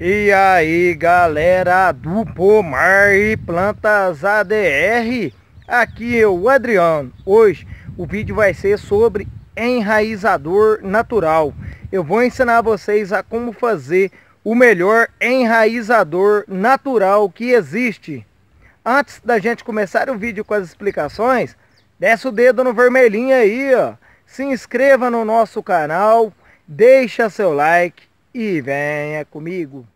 E aí galera do Pomar e Plantas ADR Aqui eu, Adriano Hoje o vídeo vai ser sobre enraizador natural Eu vou ensinar vocês a como fazer o melhor enraizador natural que existe Antes da gente começar o vídeo com as explicações Desce o dedo no vermelhinho aí ó Se inscreva no nosso canal Deixa seu like e venha comigo.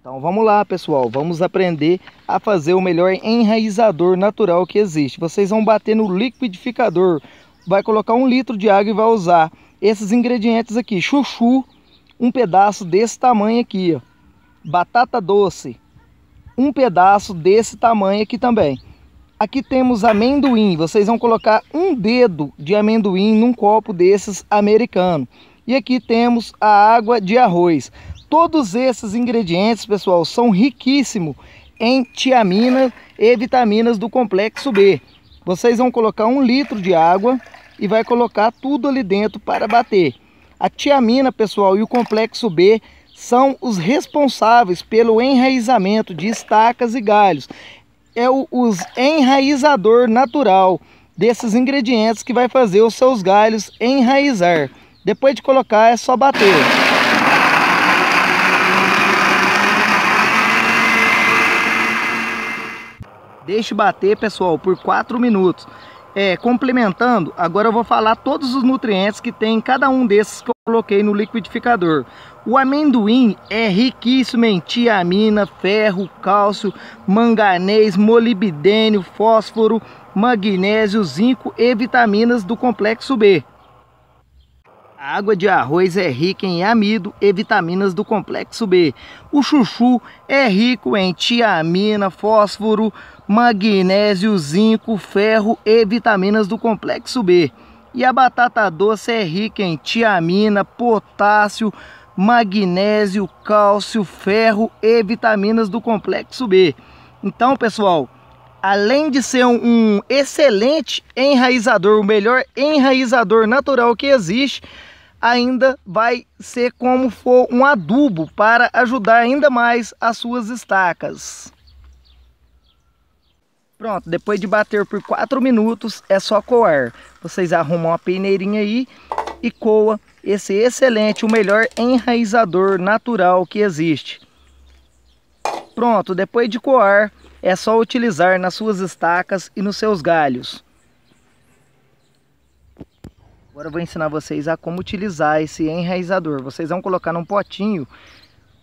Então vamos lá pessoal, vamos aprender a fazer o melhor enraizador natural que existe. Vocês vão bater no liquidificador, vai colocar um litro de água e vai usar esses ingredientes aqui. Chuchu, um pedaço desse tamanho aqui, ó. batata doce, um pedaço desse tamanho aqui também. Aqui temos amendoim, vocês vão colocar um dedo de amendoim num copo desses americano. E aqui temos a água de arroz. Todos esses ingredientes, pessoal, são riquíssimos em tiamina e vitaminas do complexo B. Vocês vão colocar um litro de água e vai colocar tudo ali dentro para bater. A tiamina, pessoal, e o complexo B são os responsáveis pelo enraizamento de estacas e galhos. É o os enraizador natural desses ingredientes que vai fazer os seus galhos enraizar. Depois de colocar é só bater. Deixe bater, pessoal, por 4 minutos. É, complementando, agora eu vou falar todos os nutrientes que tem em cada um desses que eu coloquei no liquidificador. O amendoim é riquíssimo em tiamina, ferro, cálcio, manganês, molibdênio, fósforo, magnésio, zinco e vitaminas do complexo B água de arroz é rica em amido e vitaminas do complexo B. O chuchu é rico em tiamina, fósforo, magnésio, zinco, ferro e vitaminas do complexo B. E a batata doce é rica em tiamina, potássio, magnésio, cálcio, ferro e vitaminas do complexo B. Então, pessoal, além de ser um excelente enraizador, o melhor enraizador natural que existe, ainda vai ser como for um adubo para ajudar ainda mais as suas estacas. Pronto, depois de bater por 4 minutos é só coar. Vocês arrumam uma peneirinha aí e coa esse excelente, o melhor enraizador natural que existe. Pronto, depois de coar é só utilizar nas suas estacas e nos seus galhos. Agora eu vou ensinar vocês a como utilizar esse enraizador. Vocês vão colocar num potinho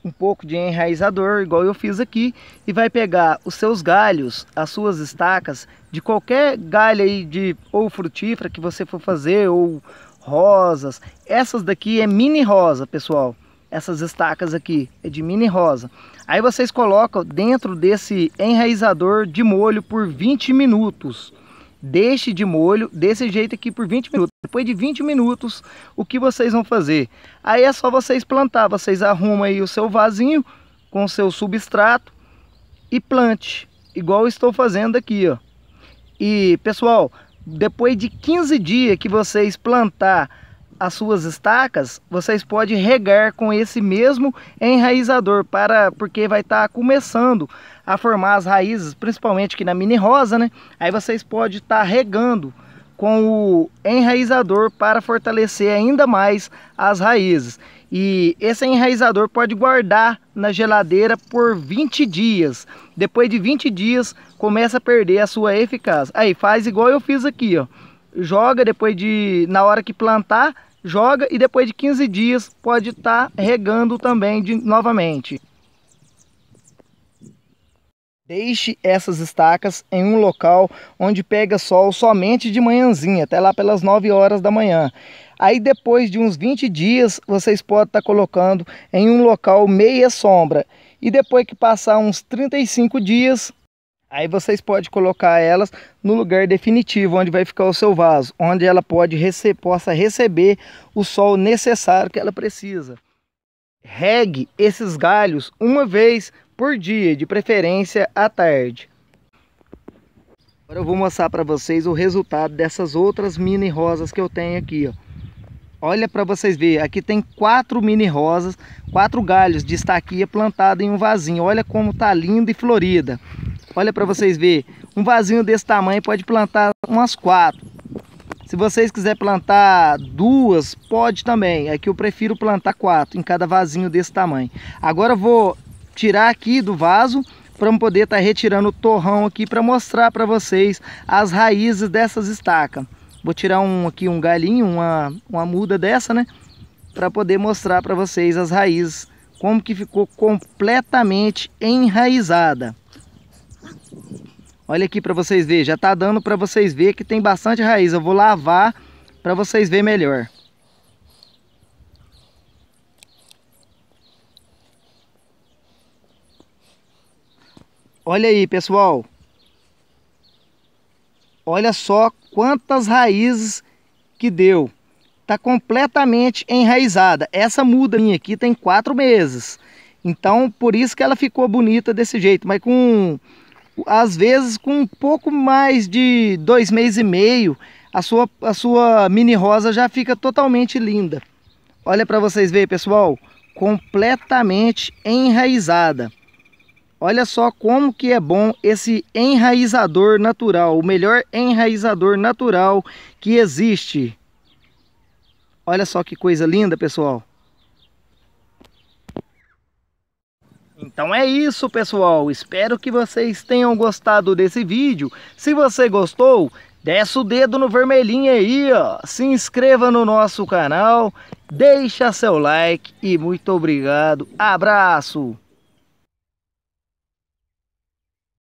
um pouco de enraizador, igual eu fiz aqui, e vai pegar os seus galhos, as suas estacas, de qualquer galha aí de ou frutífera que você for fazer, ou rosas. Essas daqui é mini rosa, pessoal. Essas estacas aqui é de mini rosa. Aí vocês colocam dentro desse enraizador de molho por 20 minutos deixe de molho desse jeito aqui por 20 minutos. Depois de 20 minutos, o que vocês vão fazer? Aí é só vocês plantar, vocês arrumam aí o seu vasinho com o seu substrato e plante, igual estou fazendo aqui, ó. E, pessoal, depois de 15 dias que vocês plantar as suas estacas, vocês podem regar com esse mesmo enraizador para porque vai estar tá começando a formar as raízes, principalmente aqui na mini rosa, né? Aí vocês podem estar tá regando com o enraizador para fortalecer ainda mais as raízes. E esse enraizador pode guardar na geladeira por 20 dias. Depois de 20 dias, começa a perder a sua eficácia. Aí faz igual eu fiz aqui, ó. Joga depois de na hora que plantar, joga e depois de 15 dias pode estar tá regando também de, novamente. Deixe essas estacas em um local onde pega sol somente de manhãzinha, até lá pelas 9 horas da manhã. Aí depois de uns 20 dias, vocês podem estar tá colocando em um local meia sombra. E depois que passar uns 35 dias, aí vocês podem colocar elas no lugar definitivo onde vai ficar o seu vaso, onde ela pode rece possa receber o sol necessário que ela precisa. Regue esses galhos uma vez por dia, de preferência à tarde. Agora eu vou mostrar para vocês o resultado dessas outras mini rosas que eu tenho aqui. Ó. Olha para vocês verem, aqui tem quatro mini rosas, quatro galhos de estaquia plantada em um vasinho. Olha como está linda e florida. Olha para vocês verem, um vasinho desse tamanho pode plantar umas quatro. Se vocês quiserem plantar duas, pode também. Aqui é eu prefiro plantar quatro em cada vasinho desse tamanho. Agora eu vou tirar aqui do vaso para poder estar tá retirando o torrão aqui para mostrar para vocês as raízes dessas estacas. Vou tirar um aqui, um galinho, uma, uma muda dessa, né? Para poder mostrar para vocês as raízes, como que ficou completamente enraizada. Olha aqui para vocês verem, já tá dando para vocês verem que tem bastante raiz. Eu vou lavar para vocês verem melhor. Olha aí, pessoal. Olha só quantas raízes que deu. Tá completamente enraizada. Essa muda minha aqui tem quatro meses. Então, por isso que ela ficou bonita desse jeito. Mas com às vezes com um pouco mais de dois meses e meio, a sua, a sua mini rosa já fica totalmente linda. Olha para vocês verem, pessoal, completamente enraizada. Olha só como que é bom esse enraizador natural, o melhor enraizador natural que existe. Olha só que coisa linda, pessoal. Então é isso pessoal, espero que vocês tenham gostado desse vídeo. Se você gostou, desce o dedo no vermelhinho aí, ó. Se inscreva no nosso canal, deixa seu like e muito obrigado. Abraço!